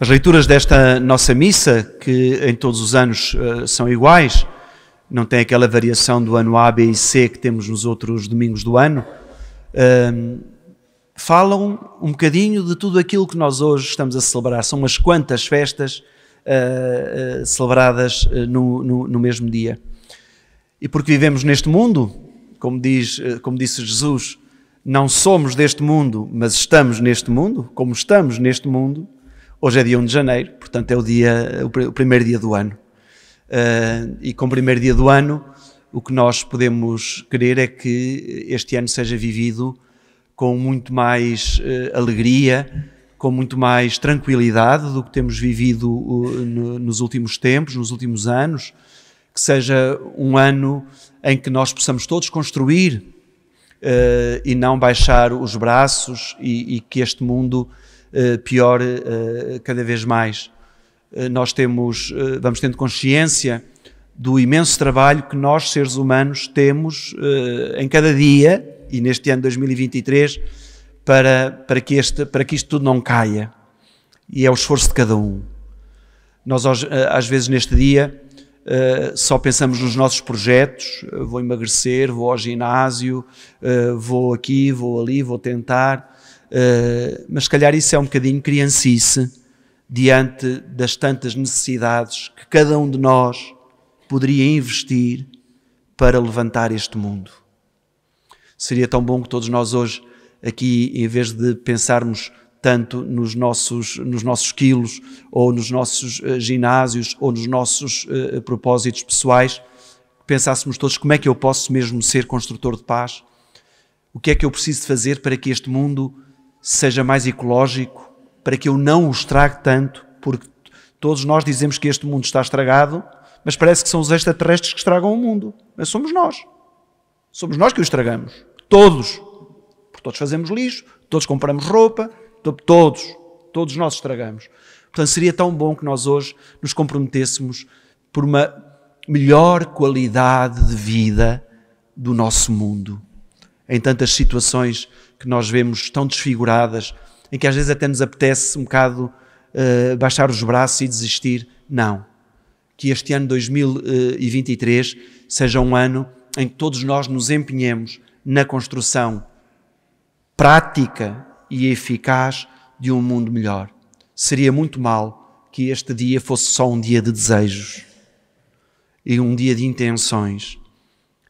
As leituras desta nossa missa, que em todos os anos uh, são iguais, não tem aquela variação do ano A, B e C que temos nos outros domingos do ano, uh, falam um bocadinho de tudo aquilo que nós hoje estamos a celebrar. São umas quantas festas uh, celebradas no, no, no mesmo dia. E porque vivemos neste mundo, como, diz, como disse Jesus, não somos deste mundo, mas estamos neste mundo, como estamos neste mundo, Hoje é dia 1 de janeiro, portanto é o, dia, o primeiro dia do ano. Uh, e com o primeiro dia do ano, o que nós podemos querer é que este ano seja vivido com muito mais uh, alegria, com muito mais tranquilidade do que temos vivido uh, no, nos últimos tempos, nos últimos anos, que seja um ano em que nós possamos todos construir uh, e não baixar os braços e, e que este mundo eh, pior eh, cada vez mais. Eh, nós temos, vamos tendo consciência do imenso trabalho que nós, seres humanos, temos em cada dia e neste ano 2023 para, para, que este, para que isto tudo não caia. E é o esforço de cada um. Nós, às vezes, neste dia, Uh, só pensamos nos nossos projetos, vou emagrecer, vou ao ginásio, uh, vou aqui, vou ali, vou tentar. Eh, mas se calhar isso é um bocadinho criancice diante das tantas necessidades que cada um de nós poderia investir para levantar este mundo. Seria tão bom que todos nós hoje, aqui, em vez de pensarmos tanto nos nossos, nos nossos quilos, ou nos nossos uh, ginásios, ou nos nossos uh, propósitos pessoais, pensássemos todos como é que eu posso mesmo ser construtor de paz, o que é que eu preciso fazer para que este mundo seja mais ecológico, para que eu não o estrague tanto, porque todos nós dizemos que este mundo está estragado, mas parece que são os extraterrestres que estragam o mundo. Mas somos nós. Somos nós que o estragamos. Todos. Porque todos fazemos lixo, todos compramos roupa, todos. Todos nós estragamos. Portanto, seria tão bom que nós hoje nos comprometêssemos por uma melhor qualidade de vida do nosso mundo em tantas situações que nós vemos tão desfiguradas, em que às vezes até nos apetece um bocado uh, baixar os braços e desistir. Não. Que este ano 2023 eh, seja um ano em que todos nós nos empenhemos na construção prática e eficaz de um mundo melhor. Seria muito mal que este dia fosse só um dia de desejos e um dia de intenções.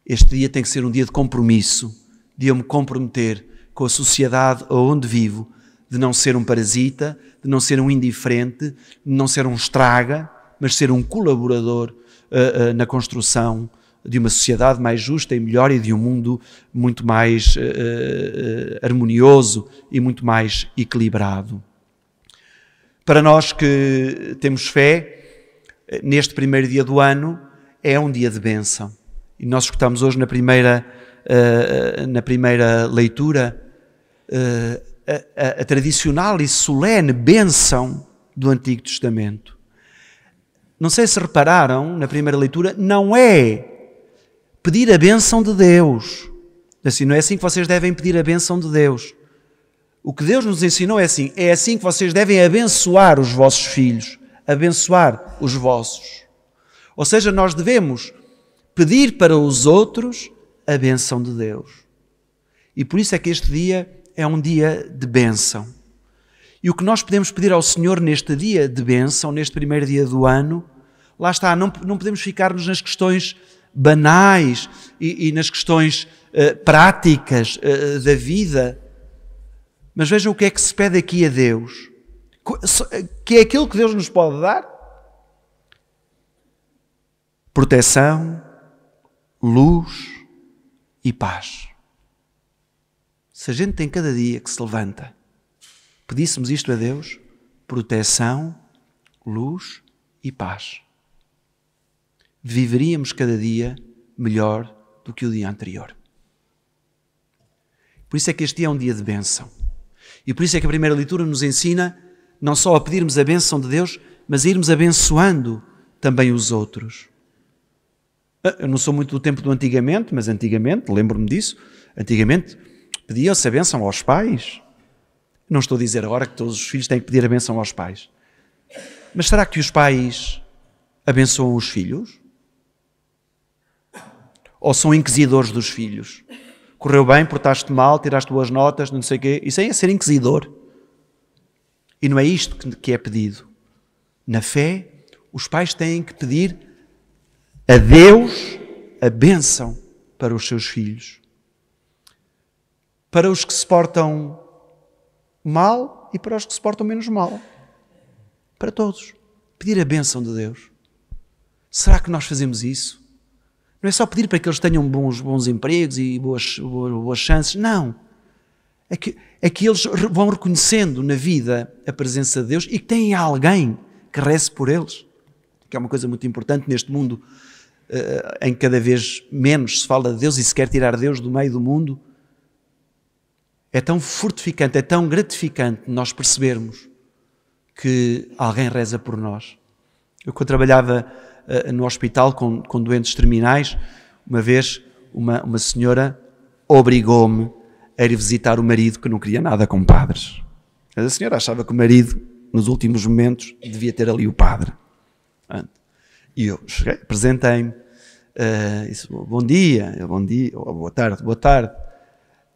Este dia tem que ser um dia de compromisso de eu me comprometer com a sociedade onde vivo, de não ser um parasita, de não ser um indiferente, de não ser um estraga, mas ser um colaborador uh, uh, na construção de uma sociedade mais justa e melhor e de um mundo muito mais uh, harmonioso e muito mais equilibrado. Para nós que temos fé, neste primeiro dia do ano é um dia de bênção. E nós escutamos hoje na primeira eh, eh, na primeira leitura, eh, a, a, tradicional e solene bênção do Antigo Testamento. Não sei se repararam, na primeira leitura, não é pedir a bênção de Deus. Assim, não é assim que vocês devem pedir a bênção de Deus. O que Deus nos ensinou é assim: é assim que vocês devem abençoar os vossos filhos, abençoar os vossos. Ou seja, nós devemos pedir para os outros a bênção de Deus. E por isso é que este dia é um dia de bênção. E o que nós podemos pedir ao Senhor neste dia de bênção, neste primeiro dia do ano, lá está, não, não podemos ficar-nos nas questões banais e, e nas questões uh, práticas uh, da vida. Mas vejam o que é que se pede aqui a Deus. Que é aquilo que Deus nos pode dar? Proteção, luz, e paz. Se a gente tem cada dia que se levanta, pedíssemos isto a Deus, proteção, luz e paz. Viveríamos cada dia melhor do que o dia anterior. Por isso é que este dia é um dia de bênção. E por isso é que a primeira leitura nos ensina não só a pedirmos a bênção de Deus, mas a irmos abençoando também os outros. Ah, eu não sou muito do tempo do antigamente, mas antigamente, lembro-me disso, antigamente pedia-se a benção aos pais. Não estou a dizer agora que todos os filhos têm que pedir a benção aos pais. Mas será que os pais abençoam os filhos? Ou são inquisidores dos filhos? Correu bem, portaste mal, tiraste boas notas, não sei o quê. Isso aí é ser inquisidor. E não é isto que é pedido. Na fé, os pais têm que pedir a Deus a bênção para os seus filhos. Para os que se portam mal e para os que se portam menos mal. Para todos. Pedir a bênção de Deus. Será que nós fazemos isso? Não é só pedir para que eles tenham bons, bons empregos e boas, boas chances. Não. É que, é que eles vão reconhecendo na vida a presença de Deus e que têm alguém que reze por eles. Que é uma coisa muito importante neste mundo eh, em que cada vez menos se fala de Deus e se quer tirar Deus do meio do mundo, é tão fortificante, é tão gratificante nós percebermos que alguém reza por nós. Eu, quando trabalhava uh, no hospital com, com doentes terminais, uma vez uma, uma senhora obrigou-me a ir visitar o marido que não queria nada com padres. A senhora achava que o marido, nos últimos momentos, devia ter ali o padre. E eu cheguei, apresentei-me, uh, disse, bom dia, bom dia, oh, boa tarde, boa tarde.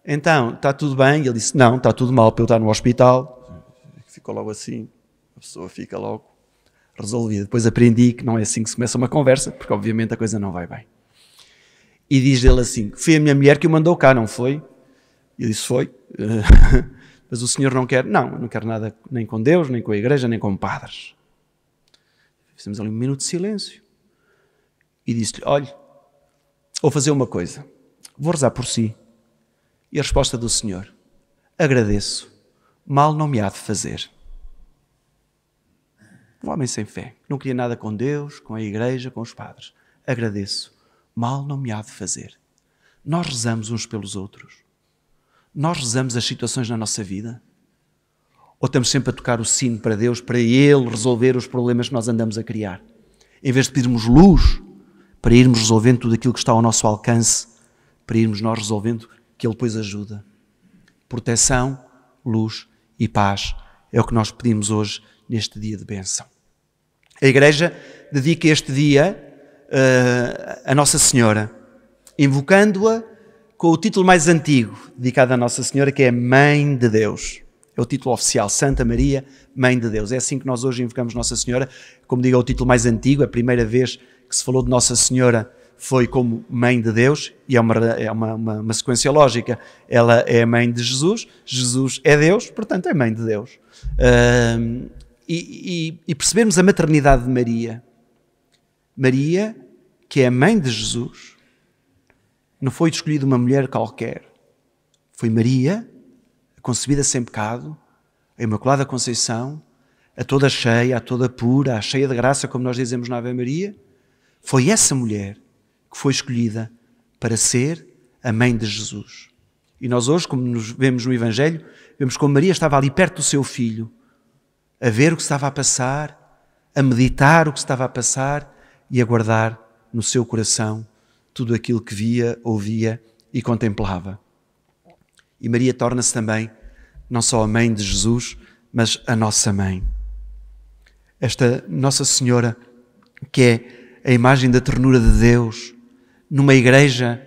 Então, está tudo bem? Ele disse, não, está tudo mal, para eu estar no hospital. Ficou logo assim, a pessoa fica logo resolvida. Depois aprendi que não é assim que se começa uma conversa, porque obviamente a coisa não vai bem. E diz ele assim, foi a minha mulher que o mandou cá, não foi? Eu disse, foi. Mas o senhor não quer? Não, não quero nada nem com Deus, nem com a igreja, nem com padres fizemos ali um minuto de silêncio. E disse-lhe: Olhe, vou fazer uma coisa, vou rezar por si. E a resposta do Senhor: Agradeço, mal não me há de fazer. Um homem sem fé, que não queria nada com Deus, com a igreja, com os padres. Agradeço, mal não me há de fazer. Nós rezamos uns pelos outros. Nós rezamos as situações na nossa vida. Ou estamos sempre a tocar o sino para Deus, para Ele resolver os problemas que nós andamos a criar? Em vez de pedirmos luz para irmos resolvendo tudo aquilo que está ao nosso alcance, para irmos nós resolvendo, que Ele depois ajuda. Proteção, luz e paz é o que nós pedimos hoje neste dia de bênção. A Igreja dedica este dia uh, a Nossa Senhora, invocando-a com o título mais antigo dedicado à Nossa Senhora, que é Mãe de Deus é o título oficial, Santa Maria, Mãe de Deus. É assim que nós hoje invocamos Nossa Senhora, como digo, é o título mais antigo, a primeira vez que se falou de Nossa Senhora foi como Mãe de Deus, e é uma, é uma, uma, uma sequência lógica, ela é Mãe de Jesus, Jesus é Deus, portanto é Mãe de Deus. Uh, e, e, e percebermos a maternidade de Maria, Maria, que é a mãe de Jesus, não foi escolhida uma mulher qualquer. Foi Maria, concebida sem pecado, a Imaculada Conceição, a toda cheia, a toda pura, a cheia de graça, como nós dizemos na Ave Maria, foi essa mulher que foi escolhida para ser a mãe de Jesus. E nós hoje, como nos vemos no Evangelho, vemos como Maria estava ali perto do seu filho, a ver o que estava a passar, a meditar o que estava a passar e a guardar no seu coração tudo aquilo que via, ouvia e contemplava. E Maria torna-se também não só a mãe de Jesus, mas a nossa mãe. Esta Nossa Senhora, que é a imagem da ternura de Deus, numa igreja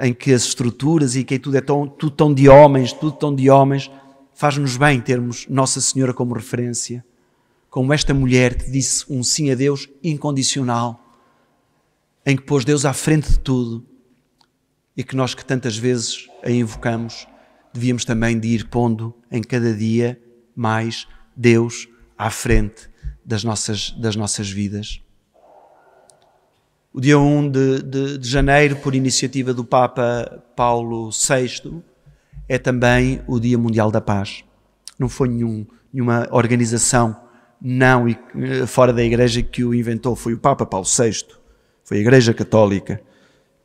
em que as estruturas e que tudo é tão, tudo tão de homens, tudo tão de homens, faz-nos bem termos Nossa Senhora como referência, como esta mulher que disse um sim a Deus incondicional, em que pôs Deus à frente de tudo e que nós que tantas vezes a invocamos, devíamos também de ir pondo em cada dia mais Deus à frente das nossas, das nossas vidas. O dia 1 de, de, de janeiro, por iniciativa do Papa Paulo VI, é também o Dia Mundial da Paz. Não foi nenhum, nenhuma organização não eh, fora da Igreja que o inventou, foi o Papa Paulo VI, foi a Igreja Católica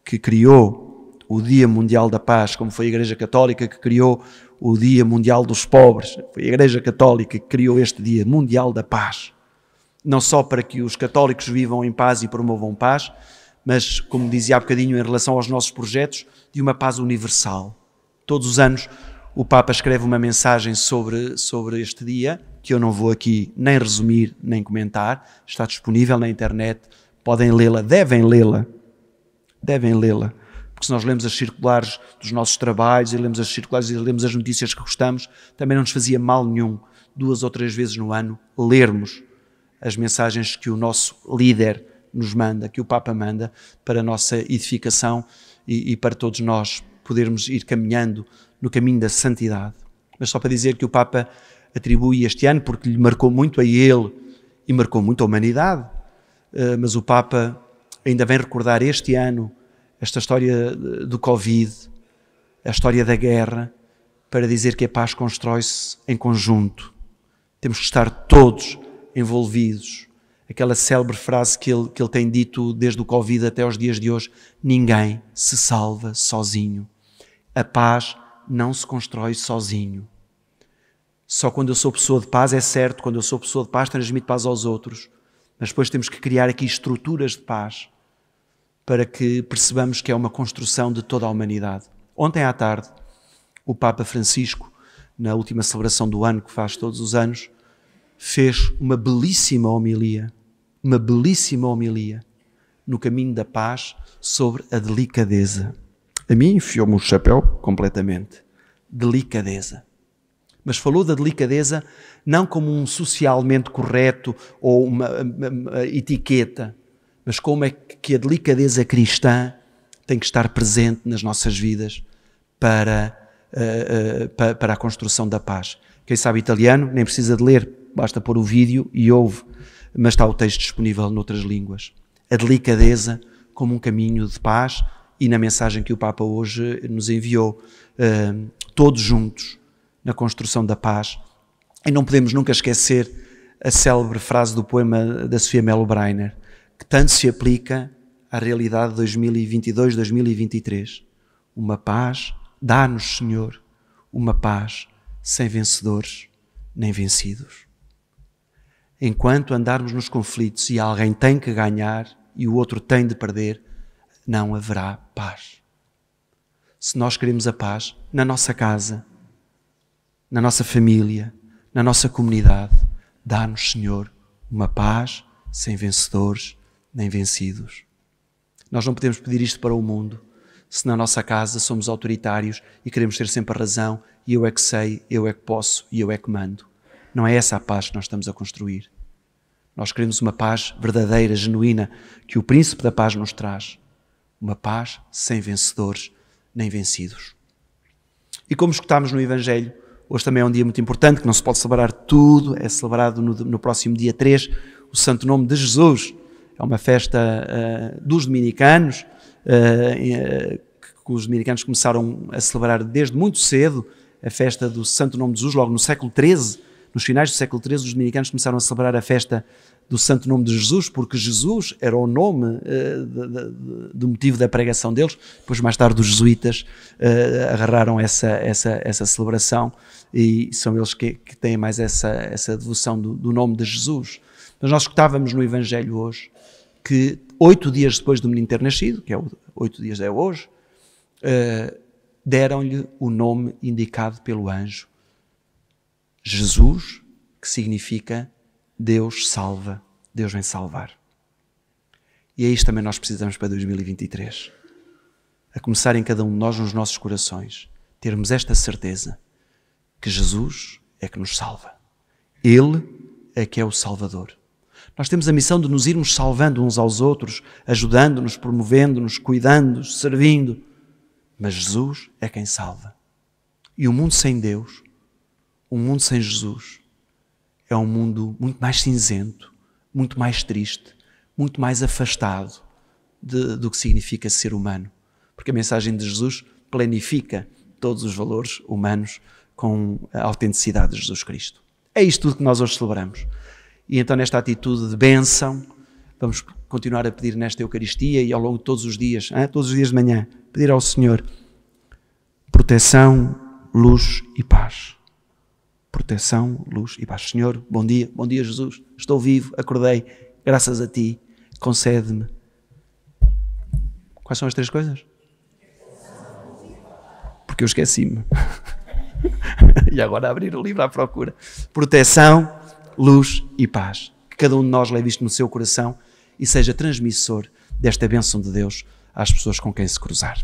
que criou o Dia Mundial da Paz, como foi a Igreja Católica que criou o Dia Mundial dos Pobres. Foi a Igreja Católica que criou este Dia Mundial da Paz. Não só para que os católicos vivam em paz e promovam paz, mas, como dizia há bocadinho em relação aos nossos projetos, de uma paz universal. Todos os anos o Papa escreve uma mensagem sobre, sobre este dia, que eu não vou aqui nem resumir nem comentar, está disponível na internet, podem lê-la, devem lê-la, devem lê-la porque se nós lemos as circulares dos nossos trabalhos e lemos as circulares e lemos as notícias que gostamos, também não nos fazia mal nenhum, duas ou três vezes no ano, lermos as mensagens que o nosso líder nos manda, que o Papa manda, para a nossa edificação e, e para todos nós podermos ir caminhando no caminho da santidade. Mas só para dizer que o Papa atribui este ano, porque lhe marcou muito a ele e marcou muito a humanidade, eh, mas o Papa ainda vem recordar este ano esta história do Covid, a história da guerra, para dizer que a paz constrói-se em conjunto. Temos que estar todos envolvidos. Aquela célebre frase que ele, que ele tem dito desde o Covid até os dias de hoje: ninguém se salva sozinho. A paz não se constrói sozinho. Só quando eu sou pessoa de paz, é certo, quando eu sou pessoa de paz, transmito paz aos outros. Mas depois temos que criar aqui estruturas de paz para que percebamos que é uma construção de toda a humanidade. Ontem à tarde, o Papa Francisco, na última celebração do ano que faz todos os anos, fez uma belíssima homilia, uma belíssima homilia no caminho da paz sobre a delicadeza. A mim enfiou-me o chapéu completamente. Delicadeza. Mas falou da delicadeza não como um socialmente correto ou uma, uma, uma etiqueta, mas como é que a delicadeza cristã tem que estar presente nas nossas vidas para, uh, uh, para, a construção da paz. Quem sabe italiano nem precisa de ler, basta pôr o vídeo e ouve, mas está o texto disponível noutras línguas. A delicadeza como um caminho de paz e na mensagem que o Papa hoje nos enviou, uh, todos juntos na construção da paz. E não podemos nunca esquecer a célebre frase do poema da Sofia Melo Breiner: que tanto se aplica à realidade de 2022-2023. Uma paz, dá-nos, Senhor, uma paz sem vencedores nem vencidos. Enquanto andarmos nos conflitos e alguém tem que ganhar e o outro tem de perder, não haverá paz. Se nós queremos a paz na nossa casa, na nossa família, na nossa comunidade, dá-nos, Senhor, uma paz sem vencedores nem vencidos. Nós não podemos pedir isto para o mundo, se na nossa casa somos autoritários e queremos ter sempre a razão, e eu é que sei, eu é que posso e eu é que mando. Não é essa a paz que nós estamos a construir. Nós queremos uma paz verdadeira, genuína, que o Príncipe da Paz nos traz. Uma paz sem vencedores nem vencidos. E como escutámos no Evangelho, hoje também é um dia muito importante, que não se pode celebrar tudo, é celebrado no, no próximo dia 3, o Santo Nome de Jesus, é uma festa uh, dos dominicanos, uh, que os dominicanos começaram a celebrar desde muito cedo, a festa do Santo Nome de Jesus, logo no século XIII, nos finais do século XIII, os dominicanos começaram a celebrar a festa do Santo Nome de Jesus, porque Jesus era o nome uh, do motivo da pregação deles. Depois, mais tarde, os jesuítas uh, agarraram essa, essa, essa celebração e são eles que, que têm mais essa, essa devoção do, do nome de Jesus. Mas nós escutávamos no Evangelho hoje que oito dias depois do menino ter nascido, que é oito dias é hoje, uh, deram-lhe o nome indicado pelo anjo, Jesus, que significa Deus salva, Deus vem salvar. E é isto também nós precisamos para 2023. A começar em cada um de nós, nos nossos corações, termos esta certeza que Jesus é que nos salva. Ele é que é o Salvador. Nós temos a missão de nos irmos salvando uns aos outros, ajudando-nos, promovendo-nos, cuidando-nos, servindo. Mas Jesus é quem salva. E o um mundo sem Deus, um mundo sem Jesus, é um mundo muito mais cinzento, muito mais triste, muito mais afastado de, do que significa ser humano. Porque a mensagem de Jesus planifica todos os valores humanos com a autenticidade de Jesus Cristo. É isto tudo que nós hoje celebramos. E então, nesta atitude de bênção, vamos continuar a pedir nesta Eucaristia e ao longo de todos os dias, hein? todos os dias de manhã, pedir ao Senhor proteção, luz e paz. Proteção, luz e paz. Senhor, bom dia, bom dia, Jesus. Estou vivo, acordei, graças a Ti, concede-me. Quais são as três coisas? Porque eu esqueci-me. e agora abrir o livro à procura. Proteção, luz e paz. Que cada um de nós leve isto no seu coração e seja transmissor desta bênção de Deus às pessoas com quem se cruzar.